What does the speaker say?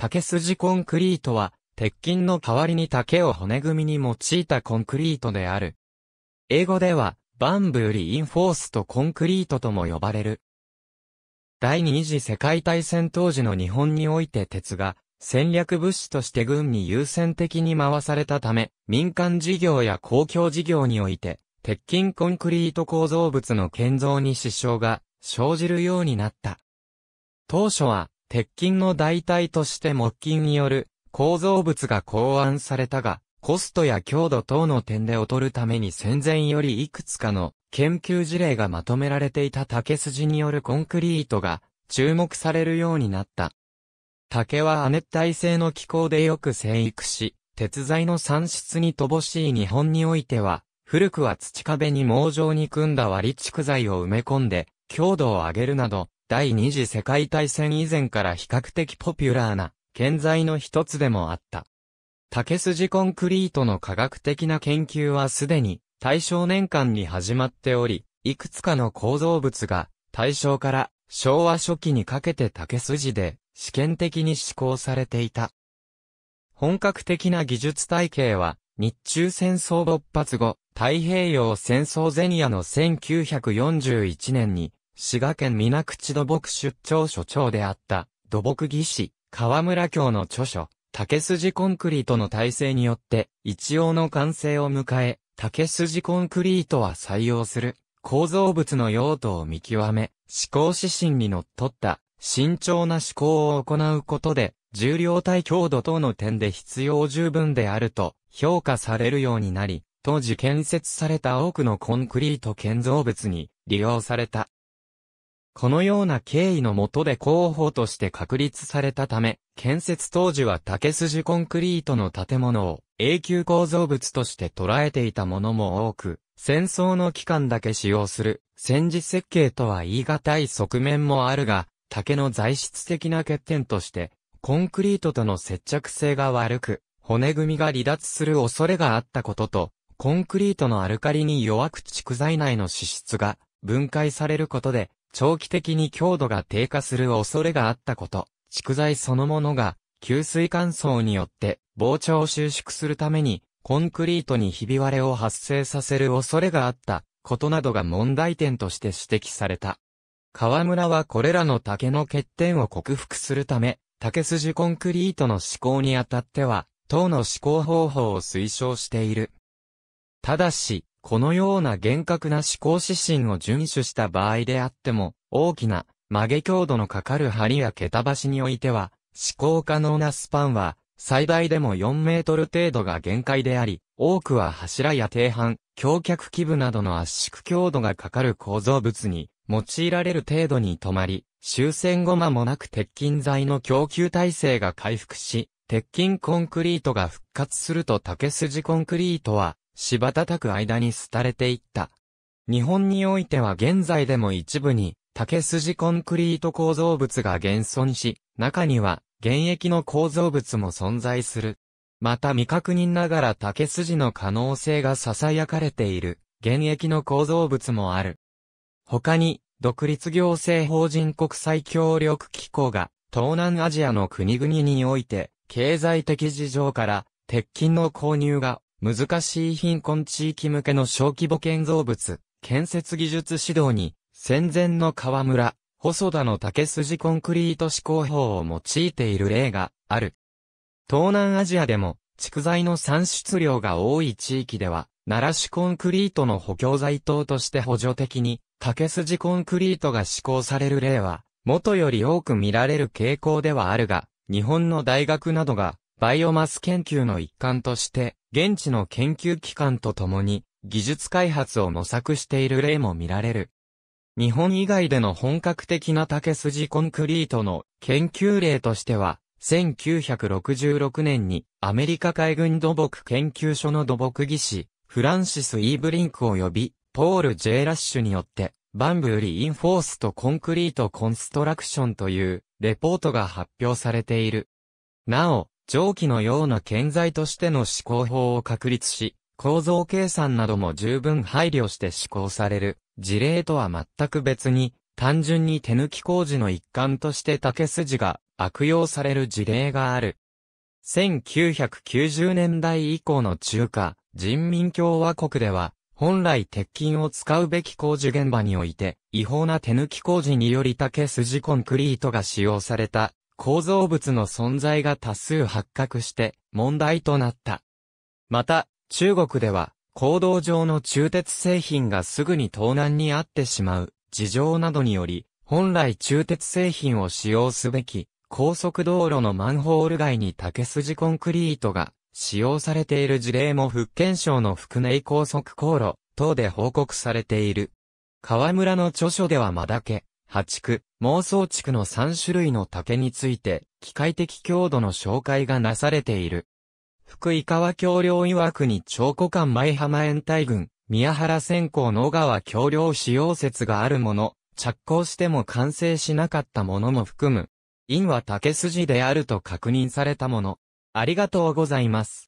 竹筋コンクリートは、鉄筋の代わりに竹を骨組みに用いたコンクリートである。英語では、バンブーリインフォースとコンクリートとも呼ばれる。第二次世界大戦当時の日本において鉄が戦略物資として軍に優先的に回されたため、民間事業や公共事業において、鉄筋コンクリート構造物の建造に支障が生じるようになった。当初は鉄筋の代替として木筋による構造物が考案されたが、コストや強度等の点で劣るために戦前よりいくつかの研究事例がまとめられていた竹筋によるコンクリートが注目されるようになった。竹は亜熱帯性の気候でよく生育し、鉄材の産出に乏しい日本においては、古くは土壁に網状に組んだ割蓄材を埋め込んで、強度を上げるなど、第二次世界大戦以前から比較的ポピュラーな、建材の一つでもあった。竹筋コンクリートの科学的な研究はすでに、大正年間に始まっており、いくつかの構造物が、大正から昭和初期にかけて竹筋で、試験的に施行されていた。本格的な技術体系は、日中戦争勃発後、太平洋戦争前夜の1941年に滋賀県水口土木出張所長であった、土木技師、河村京の著書、竹筋コンクリートの体制によって、一応の完成を迎え、竹筋コンクリートは採用する、構造物の用途を見極め、思考指針に則っった、慎重な思考を行うことで、重量体強度等の点で必要十分であると評価されるようになり、当時建設された多くのコンクリート建造物に利用された。このような経緯のもとで広報として確立されたため、建設当時は竹筋コンクリートの建物を永久構造物として捉えていたものも多く、戦争の期間だけ使用する戦時設計とは言い難い側面もあるが、竹の材質的な欠点として、コンクリートとの接着性が悪く、骨組みが離脱する恐れがあったことと、コンクリートのアルカリに弱く蓄材内の脂質が分解されることで、長期的に強度が低下する恐れがあったこと、蓄材そのものが、吸水乾燥によって膨張を収縮するために、コンクリートにひび割れを発生させる恐れがあったことなどが問題点として指摘された。河村はこれらの竹の欠点を克服するため、竹筋コンクリートの施工にあたっては、等の施工方法を推奨している。ただし、このような厳格な思考指針を遵守した場合であっても、大きな曲げ強度のかかる針や桁橋においては、思考可能なスパンは、最大でも4メートル程度が限界であり、多くは柱や低反、橋脚基部などの圧縮強度がかかる構造物に、用いられる程度に止まり、終戦後間もなく鉄筋材の供給体制が回復し、鉄筋コンクリートが復活すると竹筋コンクリートは、た叩く間に廃れていった。日本においては現在でも一部に竹筋コンクリート構造物が現存し、中には現役の構造物も存在する。また未確認ながら竹筋の可能性が囁かれている現役の構造物もある。他に、独立行政法人国際協力機構が東南アジアの国々において経済的事情から鉄筋の購入が難しい貧困地域向けの小規模建造物、建設技術指導に、戦前の河村、細田の竹筋コンクリート施工法を用いている例がある。東南アジアでも、蓄材の産出量が多い地域では、奈良市コンクリートの補強材等として補助的に、竹筋コンクリートが施行される例は、元より多く見られる傾向ではあるが、日本の大学などが、バイオマス研究の一環として、現地の研究機関とともに、技術開発を模索している例も見られる。日本以外での本格的な竹筋コンクリートの研究例としては、1966年にアメリカ海軍土木研究所の土木技師、フランシス・イーブリンク及び、ポール・ジェイ・ラッシュによって、バンブーリ・インフォースとコンクリート・コンストラクションというレポートが発表されている。なお、蒸気のような建材としての思考法を確立し、構造計算なども十分配慮して施行される事例とは全く別に、単純に手抜き工事の一環として竹筋が悪用される事例がある。1990年代以降の中華人民共和国では、本来鉄筋を使うべき工事現場において、違法な手抜き工事により竹筋コンクリートが使用された構造物の存在が多数発覚して問題となった。また、中国では、行動上の中鉄製品がすぐに盗難にあってしまう事情などにより、本来中鉄製品を使用すべき高速道路のマンホール街に竹筋コンクリートが使用されている事例も福建省の福内高速航路等で報告されている。河村の著書ではまだけ、破竹。妄想地区の3種類の竹について、機械的強度の紹介がなされている。福井川橋梁曰くに長古館前浜延滞群、宮原線香野川橋梁使用説があるもの、着工しても完成しなかったものも含む。因は竹筋であると確認されたもの。ありがとうございます。